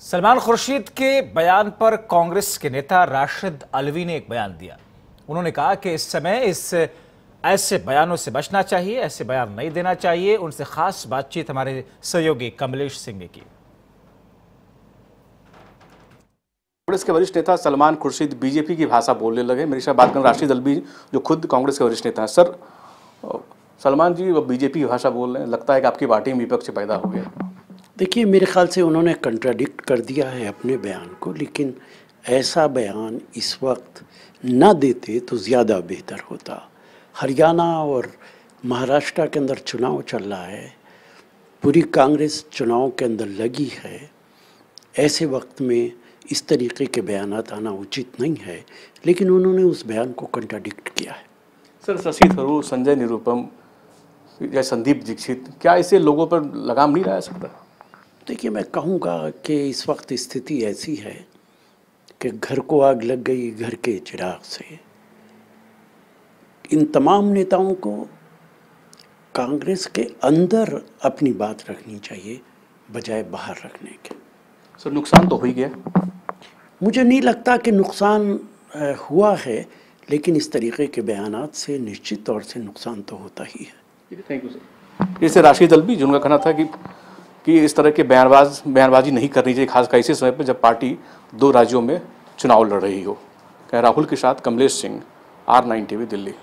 सलमान खुर्शीद के बयान पर कांग्रेस के नेता राशिद अलवी ने एक बयान दिया उन्होंने कहा कि इस समय इस ऐसे बयानों से बचना चाहिए ऐसे बयान नहीं देना चाहिए उनसे खास बातचीत हमारे सहयोगी कमलेश सिंह ने की कांग्रेस के वरिष्ठ नेता सलमान खुर्शीद बीजेपी की भाषा बोलने लगे मेरे साथ बात कर राशिद अलवी जो खुद कांग्रेस के वरिष्ठ नेता है सर सलमान जी वो बीजेपी की भाषा बोल रहे हैं लगता है कि आपकी पार्टी में विपक्ष पैदा हो गया देखिए मेरे ख्याल से उन्होंने कंट्राडिक्ट कर दिया है अपने बयान को लेकिन ऐसा बयान इस वक्त ना देते तो ज़्यादा बेहतर होता हरियाणा और महाराष्ट्र के अंदर चुनाव चल रहा है पूरी कांग्रेस चुनाव के अंदर लगी है ऐसे वक्त में इस तरीके के बयान आना उचित नहीं है लेकिन उन्होंने उस बयान को कंट्राडिक्ट किया है सर शशि थरूर संजय निरुपम या संदीप दीक्षित क्या इसे लोगों पर लगाम नहीं लगा सकता देखिए मैं कहूँगा कि इस वक्त स्थिति ऐसी है कि घर को आग लग गई घर के चिराग से इन तमाम नेताओं को कांग्रेस के अंदर अपनी बात रखनी चाहिए बजाय बाहर रखने के सर नुकसान तो हो ही गया मुझे नहीं लगता कि नुकसान हुआ है लेकिन इस तरीके के बयान से निश्चित तौर से नुकसान तो होता ही है थैंक यू सर इससे राशिद अलवी जिनका कहना था कि कि इस तरह के बयानबाज बयानबाजी नहीं करनी चाहिए खासकर ऐसे समय पर जब पार्टी दो राज्यों में चुनाव लड़ रही हो राहुल के साथ Kamlesh Singh R nine TV Delhi